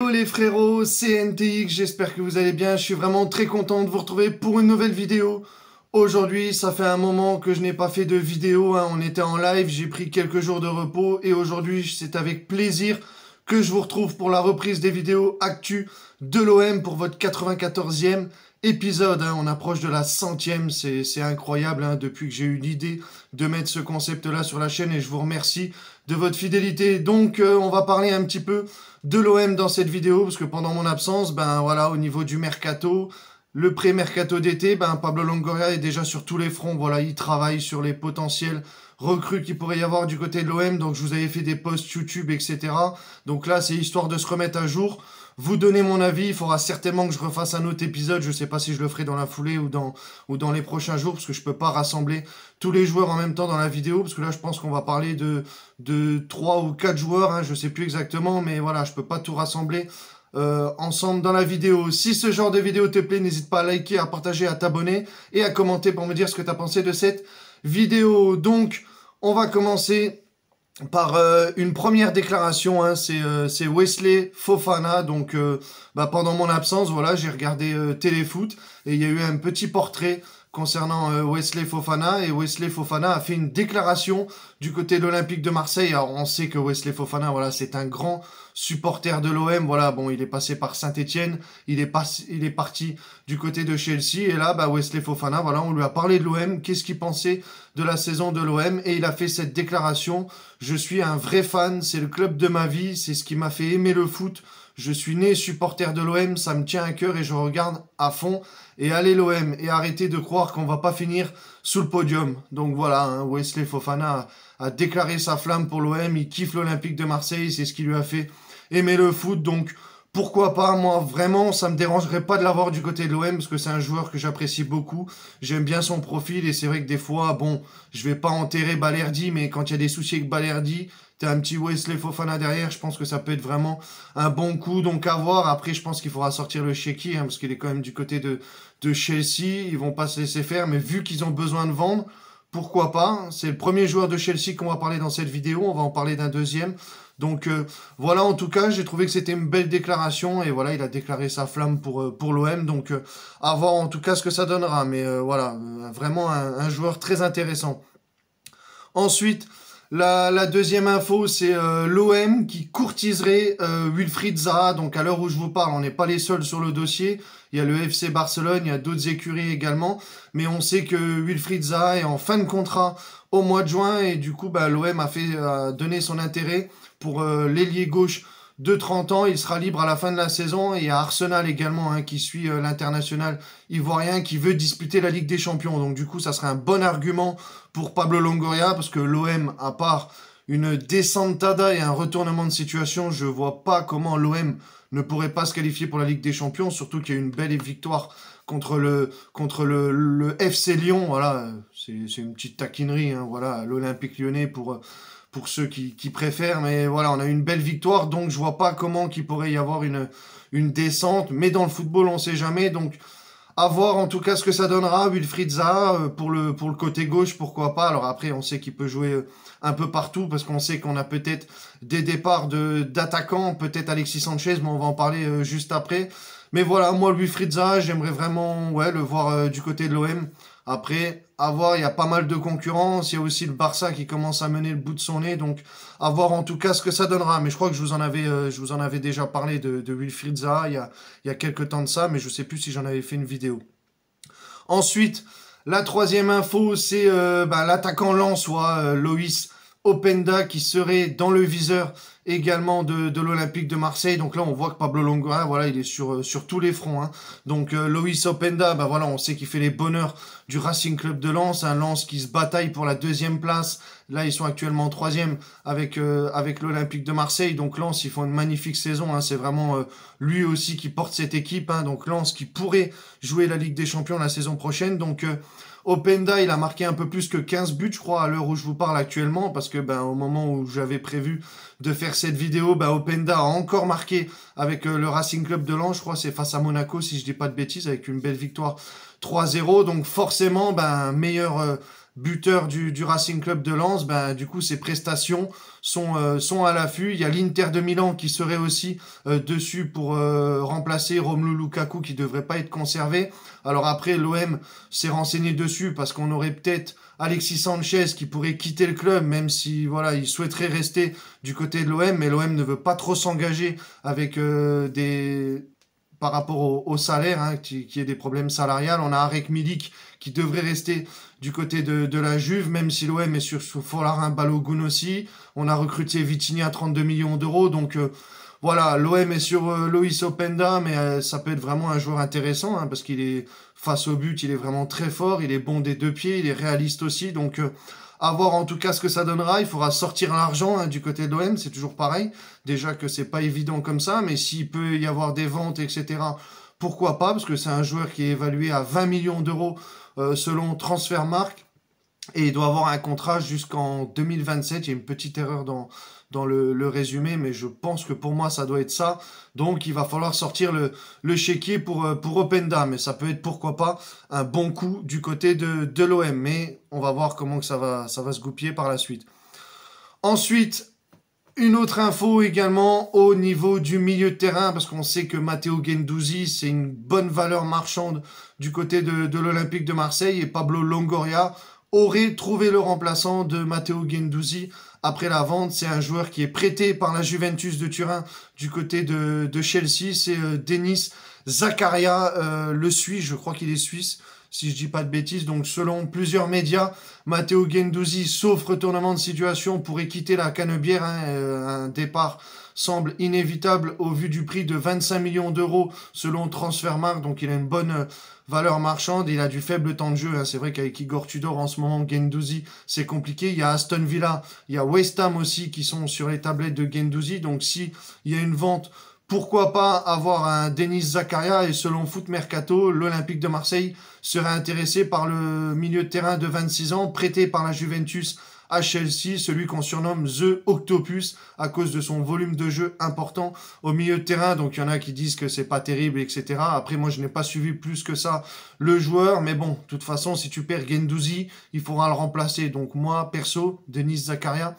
Hello les frérots, c'est NTX, j'espère que vous allez bien, je suis vraiment très content de vous retrouver pour une nouvelle vidéo. Aujourd'hui, ça fait un moment que je n'ai pas fait de vidéo, hein. on était en live, j'ai pris quelques jours de repos et aujourd'hui c'est avec plaisir que je vous retrouve pour la reprise des vidéos actu de l'OM pour votre 94e épisode. Hein. On approche de la centième, c'est incroyable hein. depuis que j'ai eu l'idée de mettre ce concept là sur la chaîne et je vous remercie de votre fidélité. Donc, euh, on va parler un petit peu de l'OM dans cette vidéo, parce que pendant mon absence, ben voilà, au niveau du mercato, le pré-mercato d'été, ben Pablo Longoria est déjà sur tous les fronts. Voilà, il travaille sur les potentiels recrues qu'il pourrait y avoir du côté de l'OM. Donc, je vous avais fait des posts YouTube, etc. Donc là, c'est histoire de se remettre à jour vous donner mon avis. Il faudra certainement que je refasse un autre épisode. Je ne sais pas si je le ferai dans la foulée ou dans, ou dans les prochains jours, parce que je ne peux pas rassembler tous les joueurs en même temps dans la vidéo, parce que là, je pense qu'on va parler de, de 3 ou 4 joueurs. Hein, je ne sais plus exactement, mais voilà, je ne peux pas tout rassembler. Euh, ensemble dans la vidéo. Si ce genre de vidéo te plaît, n'hésite pas à liker, à partager, à t'abonner et à commenter pour me dire ce que tu as pensé de cette vidéo. Donc, on va commencer par euh, une première déclaration, hein, euh, c'est Wesley Fofana. Donc, euh, bah, pendant mon absence, voilà, j'ai regardé Téléfoot et il y a eu un petit portrait concernant euh, Wesley Fofana. Et Wesley Fofana a fait une déclaration du côté de l'Olympique de Marseille. Alors on sait que Wesley Fofana, voilà, c'est un grand supporter de l'OM. Voilà, bon, il est passé par Saint-Etienne, il est, il est parti du côté de Chelsea. Et là, bah, Wesley Fofana, voilà, on lui a parlé de l'OM, qu'est-ce qu'il pensait de la saison de l'OM. Et il a fait cette déclaration, je suis un vrai fan, c'est le club de ma vie, c'est ce qui m'a fait aimer le foot je suis né supporter de l'OM, ça me tient à cœur et je regarde à fond. Et allez l'OM, et arrêtez de croire qu'on va pas finir sous le podium. Donc voilà, hein, Wesley Fofana a, déclaré sa flamme pour l'OM, il kiffe l'Olympique de Marseille, c'est ce qui lui a fait aimer le foot. Donc pourquoi pas Moi, vraiment, ça me dérangerait pas de l'avoir du côté de l'OM parce que c'est un joueur que j'apprécie beaucoup. J'aime bien son profil et c'est vrai que des fois, bon, je vais pas enterrer Balerdi, mais quand il y a des soucis avec Balerdi, t'as un petit Wesley Fofana derrière. Je pense que ça peut être vraiment un bon coup. Donc à voir. Après, je pense qu'il faudra sortir le Sheki hein, parce qu'il est quand même du côté de de Chelsea. Ils vont pas se laisser faire, mais vu qu'ils ont besoin de vendre pourquoi pas. C'est le premier joueur de Chelsea qu'on va parler dans cette vidéo. On va en parler d'un deuxième. Donc euh, voilà, en tout cas, j'ai trouvé que c'était une belle déclaration. Et voilà, il a déclaré sa flamme pour, euh, pour l'OM. Donc avant euh, à voir en tout cas ce que ça donnera. Mais voilà, vraiment un, joueur très intéressant. Ensuite, la, deuxième info, c'est euh, l'OM qui courtiserait euh, Wilfried Zaha. Donc à l'heure où je vous parle, on n'est pas les seuls sur le dossier. Il y a le FC Barcelone, il y a d'autres écuries également. Mais on sait que Wilfried Zaha est en fin de contrat au mois de juin. Et du coup, bah, l'OM a fait donner donné son intérêt pour euh, l'ailier gauche de 30 ans. Il sera libre à la fin de la saison. Et à Arsenal également, hein, qui suit euh, l'international ivoirien, qui veut disputer la Ligue des Champions. Donc du coup, ça serait un bon argument pour Pablo Longoria, parce que l'OM, à part une descentada et un retournement de situation, je vois pas comment l'OM ne pourrait pas se qualifier pour la Ligue des Champions, surtout qu'il y a une belle victoire contre le contre le, FC Lyon. Voilà, c'est une petite taquinerie. Hein. voilà, l'Olympique Lyonnais pour euh, pour ceux qui, préfèrent. Mais voilà, on a une belle victoire, donc je vois pas comment qu'il pourrait y avoir une, une descente. Mais dans le football, on sait jamais. Donc, à voir en tout cas ce que ça donnera. Wilfried Zaha, euh, pour le, pour le côté gauche, pourquoi pas. Alors après, on sait qu'il peut jouer euh, un peu partout parce qu'on sait qu'on a peut-être des départs d'attaquants, peut-être Alexis Sanchez, mais on va en parler euh, juste après. Mais voilà, moi, Wilfried Zaha, j'aimerais vraiment ouais, le voir du côté de l'OM après, à voir, il y a pas mal de concurrence. Il y a aussi le Barça qui commence à mener le bout de son nez. Donc, à voir en tout cas ce que ça donnera. Mais je crois que je vous en avais, euh, je vous en avais déjà parlé de, Wilfried Zaha il y, a, quelques temps de ça. Mais je ne sais plus si j'en avais fait une vidéo. Ensuite, la troisième info, c'est euh, bah, l'attaquant lent, soit euh, Loïs Openda, qui serait dans le viseur également de, l'Olympique de Marseille. Donc là, on voit que Pablo Longo voilà, il est sur, euh, sur tous les fronts. Hein. Donc euh, Loïs Openda, bah voilà, on sait qu'il fait les bonheurs du Racing Club de Lens, un Lens qui se bataille pour la deuxième place. Là, ils sont actuellement troisième avec euh, avec l'Olympique de Marseille. Donc Lens, ils font une magnifique saison. Hein. C'est vraiment lui aussi qui porte cette équipe. Hein. Donc Lens qui pourrait jouer la Ligue des Champions la saison prochaine. Donc Openda, il a marqué un peu plus que 15 buts, je crois, à l'heure où je vous parle actuellement, parce que ben au moment où j'avais prévu de faire cette vidéo, bah, Openda a encore marqué avec euh, le Racing Club de Lens. Je crois c'est face à Monaco, si je dis pas de bêtises, avec une belle victoire 3-0. Donc forcément, ben, meilleur, euh, buteur du, du, Racing Club de Lens, ben, du coup, ses prestations sont, euh, sont à l'affût. Il y a l'Inter de Milan qui serait aussi euh, dessus pour euh, remplacer Romelu Lukaku qui devrait pas être conservé. Alors après, l'OM s'est renseigné dessus parce qu'on aurait peut-être Alexis Sanchez qui pourrait quitter le club, même si voilà, il souhaiterait rester du côté de l'OM, mais l'OM ne veut pas trop s'engager avec des par rapport au, salaire, hein, qui, qui est des problèmes salariales. On a Arek Milik qui devrait rester du côté de, de la Juve, même si l'OM est sur, sur Follarin Balogun aussi. On a recruté Vitigny à 32 millions d'euros, donc... Euh, voilà, l'OM est sur euh, Loïs Openda, mais euh, ça peut être vraiment un joueur intéressant, hein, parce qu'il est face au but, il est vraiment très fort, il est bon des deux pieds, il est réaliste aussi, donc euh, à voir en tout cas ce que ça donnera. Il faudra sortir l'argent hein, du côté de l'OM, c'est toujours pareil. Déjà que c'est pas évident comme ça, mais s'il peut y avoir des ventes, etc., pourquoi pas Parce que c'est un joueur qui est évalué à 20 millions d'euros selon Transfermarkt. Et il doit avoir un contrat jusqu'en 2027. Il y a une petite erreur dans, dans le, résumé, mais je pense que pour moi, ça doit être ça. Donc, il va falloir sortir le, le chéquier pour, euh, pour Openda, mais ça peut être, pourquoi pas, un bon coup du côté de, l'OM. Mais on va voir comment que ça, va, ça va se goupiller par la suite. Ensuite, une autre info également au niveau du milieu de terrain, parce qu'on sait que Matteo Gendouzi, c'est une bonne valeur marchande du côté de, de l'Olympique de Marseille, et Pablo Longoria, aurait trouvé le remplaçant de Matteo Guendouzi après la vente. C'est un joueur qui est prêté par la Juventus de Turin du côté de, de Chelsea. C'est euh, Denis Zakaria, euh, le Suisse, je crois qu'il est Suisse si je dis pas de bêtises. Donc selon plusieurs médias, Matteo Guendouzi, sauf retournement de situation pourrait quitter la Canebière. Hein. Euh, un départ semble inévitable au vu du prix de 25 millions d'euros selon Transfermarkt. Donc il a une bonne euh, valeur marchande. Il a du faible temps de jeu. Hein. C'est vrai qu'avec Igor Tudor en ce moment, Gendouzi, c'est compliqué. Il y a Aston Villa, il y a West Ham aussi qui sont sur les tablettes de Gendouzi. Donc s'il y a une vente pourquoi pas avoir un Denis Zakaria et selon Foot Mercato, l'Olympique de Marseille serait intéressé par le milieu de terrain de 26 ans prêté par la Juventus à Chelsea, celui qu'on surnomme The Octopus à cause de son volume de jeu important au milieu de terrain. Donc il y en a qui disent que c'est pas terrible, etc. Après moi je n'ai pas suivi plus que ça le joueur, mais bon, de toute façon si tu perds Gendouzi, il faudra le remplacer. Donc moi perso, Denis Zakaria,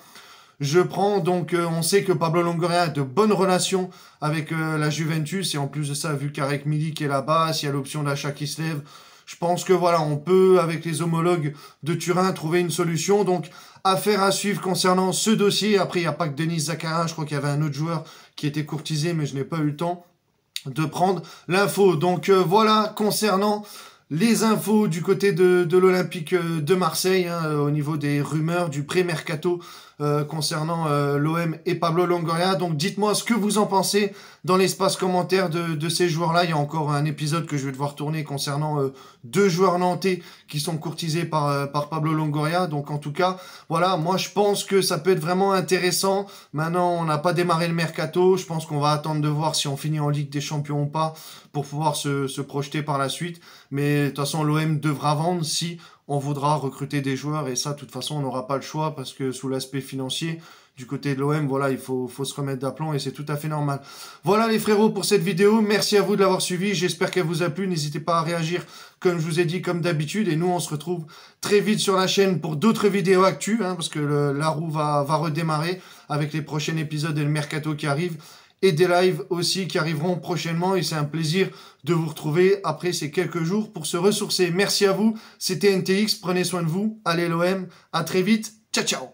je prends donc, euh, on sait que Pablo Longoria a de bonnes relations avec euh, la Juventus et en plus de ça, vu qu'Arek Milik est là-bas, s'il y a l'option d'achat qui se lève, je pense que voilà, on peut avec les homologues de Turin trouver une solution. Donc affaire à suivre concernant ce dossier. Après, il n'y a pas que Denis Zakarin, je crois qu'il y avait un autre joueur qui était courtisé, mais je n'ai pas eu le temps de prendre l'info. Donc euh, voilà, concernant les infos du côté de, l'Olympique de Marseille, hein, au niveau des rumeurs du pré-mercato euh, concernant euh, l'OM et Pablo Longoria. Donc dites-moi ce que vous en pensez dans l'espace commentaire de, ces joueurs-là. Il y a encore un épisode que je vais devoir tourner concernant euh, deux joueurs nantais qui sont courtisés par, par Pablo Longoria. Donc en tout cas, voilà, moi je pense que ça peut être vraiment intéressant. Maintenant, on n'a pas démarré le mercato. Je pense qu'on va attendre de voir si on finit en Ligue des Champions ou pas pour pouvoir se, se projeter par la suite. Mais de toute façon, l'OM devra vendre si on voudra recruter des joueurs et ça, de toute façon, on n'aura pas le choix parce que sous l'aspect financier, du côté de l'OM, voilà, il faut, faut se remettre d'aplomb et c'est tout à fait normal. Voilà les frérots pour cette vidéo. Merci à vous de l'avoir suivi. J'espère qu'elle vous a plu. N'hésitez pas à réagir comme je vous ai dit, comme d'habitude. Et nous, on se retrouve très vite sur la chaîne pour d'autres vidéos actuelles hein, parce que le, la roue va, va redémarrer avec les prochains épisodes et le mercato qui arrive et des lives aussi qui arriveront prochainement et c'est un plaisir de vous retrouver après ces quelques jours pour se ressourcer. Merci à vous, c'était NTX, prenez soin de vous, allez l'OM, à très vite, ciao ciao